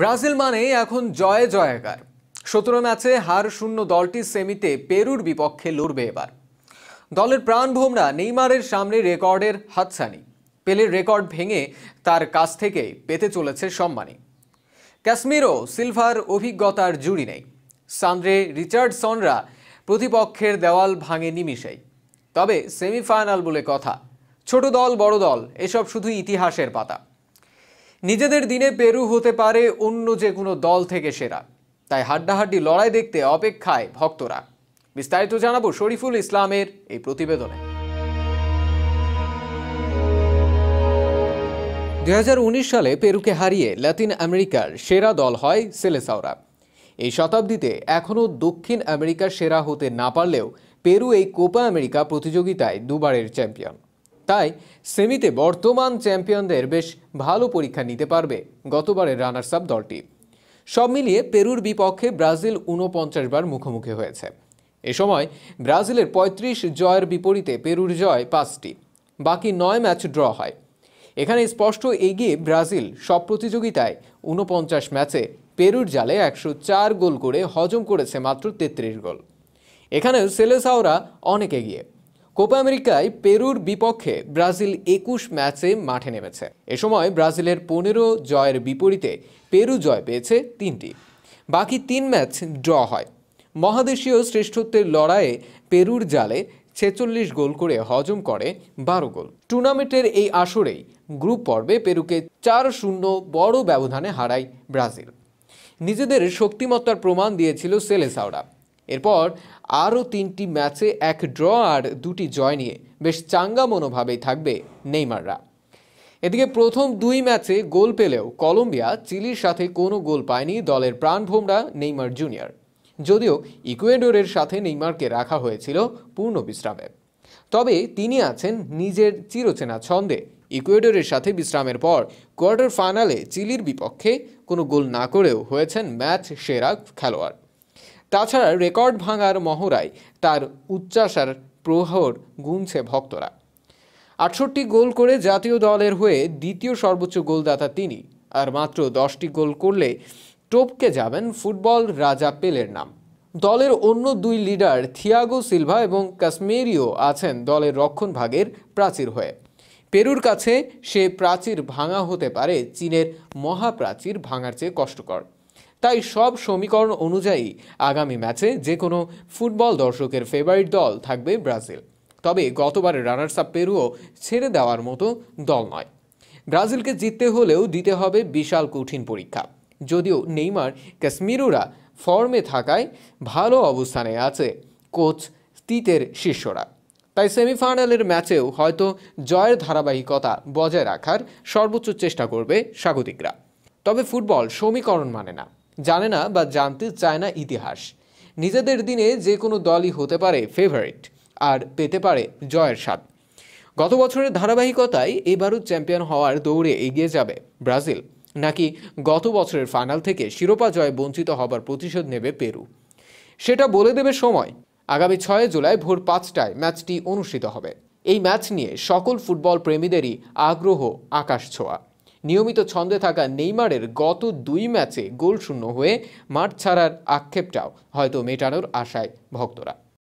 Brazil মানে এখন জয়ে জয়াকার সতেরো ম্যাচে হার শূন্য দলটি সেমিতে পেরুর বিপক্ষে লড়বে এবার দলের প্রাণভোমরা নেইমারের সামনে রেকর্ডের হাতছানি পেলের রেকর্ড ভেঙে তার কাছ থেকে পেতে চলেছে সম্মানে কাশ্মীরও সিলভার অভিজ্ঞতার জুড়ি নেই সান্দ্রে রিচার্ডসনরা প্রতিপক্ষের দেওয়াল ভাঙে নিমিশেই তবে সেমিফাইনাল বলে কথা ছোট দল বড় দল এসব শুধু ইতিহাসের পাতা নিজেদের দিনে পেরু হতে পারে অন্য যে কোনো দল থেকে সেরা তাই হাড্ডাহাড্ডি লড়াই দেখতে অপেক্ষায় ভক্তরা বিস্তারিত জানাবো শরীফুল ইসলামের এই প্রতিবেদনে দুই সালে পেরুকে হারিয়ে ল্যাতিন আমেরিকার সেরা দল হয় সেলেসাওরা এই শতাব্দীতে এখনও দক্ষিণ আমেরিকার সেরা হতে না পারলেও পেরু এই কোপা আমেরিকা প্রতিযোগিতায় দুবারের চ্যাম্পিয়ন তাই সেমিতে বর্তমান চ্যাম্পিয়নদের বেশ ভালো পরীক্ষা নিতে পারবে গতবারের রানার্স আপ দলটি সব মিলিয়ে পেরুর বিপক্ষে ব্রাজিল উনপঞ্চাশ বার মুখোমুখি হয়েছে এ সময় ব্রাজিলের ৩৫ জয়ের বিপরীতে পেরুর জয় পাঁচটি বাকি নয় ম্যাচ ড্র হয় এখানে স্পষ্ট এগিয়ে ব্রাজিল সব প্রতিযোগিতায় উনপঞ্চাশ ম্যাচে পেরুর জালে একশো চার গোল করে হজম করেছে মাত্র তেত্রিশ গোল এখানেও সেলেসাওরা অনেক এগিয়ে কোপা আমেরিকায় পেরুর বিপক্ষে ব্রাজিল একুশ ম্যাচে মাঠে নেমেছে এ সময় ব্রাজিলের পনেরো জয়ের বিপরীতে পেরু জয় পেয়েছে তিনটি বাকি তিন ম্যাচ ড্র হয় মহাদেশীয় শ্রেষ্ঠত্বের লড়াইয়ে পেরুর জালে ছেচল্লিশ গোল করে হজম করে বারো গোল টুর্নামেন্টের এই আসরেই গ্রুপ পর্বে পেরুকে চার শূন্য বড় ব্যবধানে হারায় ব্রাজিল নিজেদের শক্তিমত্তার প্রমাণ দিয়েছিল সেলেসাওরা এরপর আরও তিনটি ম্যাচে এক ড্র আর দুটি জয় নিয়ে বেশ চাঙ্গা মনোভাবেই থাকবে নেইমাররা এদিকে প্রথম দুই ম্যাচে গোল পেলেও কলম্বিয়া চিলির সাথে কোনো গোল পায়নি দলের প্রাণভোমরা নেইমার জুনিয়র যদিও ইকুয়েডোরের সাথে নেইমারকে রাখা হয়েছিল পূর্ণ বিশ্রামে তবে তিনি আছেন নিজের চিরচেনা ছন্দে ইকুয়েডরের সাথে বিশ্রামের পর কোয়ার্টার ফাইনালে চিলির বিপক্ষে কোনো গোল না করেও হয়েছেন ম্যাচ সেরা খেলোয়াড় তাছাড়া রেকর্ড ভাঙার মহড়ায় তার উচ্চাসার প্রহর গুনছে ভক্তরা আটষট্টি গোল করে জাতীয় দলের হয়ে দ্বিতীয় সর্বোচ্চ গোলদাতা তিনি আর মাত্র দশটি গোল করলে টপকে যাবেন ফুটবল রাজা পেলের নাম দলের অন্য দুই লিডার থিয়াগো সিলভা এবং কাশ্মীরিও আছেন দলের রক্ষণ ভাগের প্রাচীর হয়ে পেরুর কাছে সে প্রাচীর ভাঙা হতে পারে চীনের মহাপ্রাচীর ভাঙার চেয়ে কষ্টকর তাই সব সমীকরণ অনুযায়ী আগামী ম্যাচে যে কোনো ফুটবল দর্শকের ফেভারিট দল থাকবে ব্রাজিল তবে গতবারের রানার্স আপ পেরুও ছেড়ে দেওয়ার মতো দল নয় ব্রাজিলকে জিততে হলেও দিতে হবে বিশাল কঠিন পরীক্ষা যদিও নেইমার কাশ্মীরুরা ফর্মে থাকায় ভালো অবস্থানে আছে কোচ তিতের শিষ্যরা তাই সেমিফাইনালের ম্যাচেও হয়তো জয়ের ধারাবাহিকতা বজায় রাখার সর্বোচ্চ চেষ্টা করবে স্বাগতিকরা তবে ফুটবল সমীকরণ মানে না জানে না বা জানতে চায় না ইতিহাস নিজেদের দিনে যে কোনো দলই হতে পারে ফেভারিট আর পেতে পারে জয়ের স্বাদ গত বছরের ধারাবাহিকতায় এবারও চ্যাম্পিয়ন হওয়ার দৌড়ে এগিয়ে যাবে ব্রাজিল নাকি গত বছরের ফাইনাল থেকে শিরোপা জয় বঞ্চিত হবার প্রতিশোধ নেবে পেরু সেটা বলে দেবে সময় আগামী ছয় জুলাই ভোর পাঁচটায় ম্যাচটি অনুষ্ঠিত হবে এই ম্যাচ নিয়ে সকল ফুটবল প্রেমীদেরই আগ্রহ আকাশ ছোঁয়া নিয়মিত ছন্দে থাকা নেইমারের গত দুই ম্যাচে গোল শূন্য হয়ে মাঠ ছাড়ার আক্ষেপটাও হয়তো মেটানোর আশায় ভক্তরা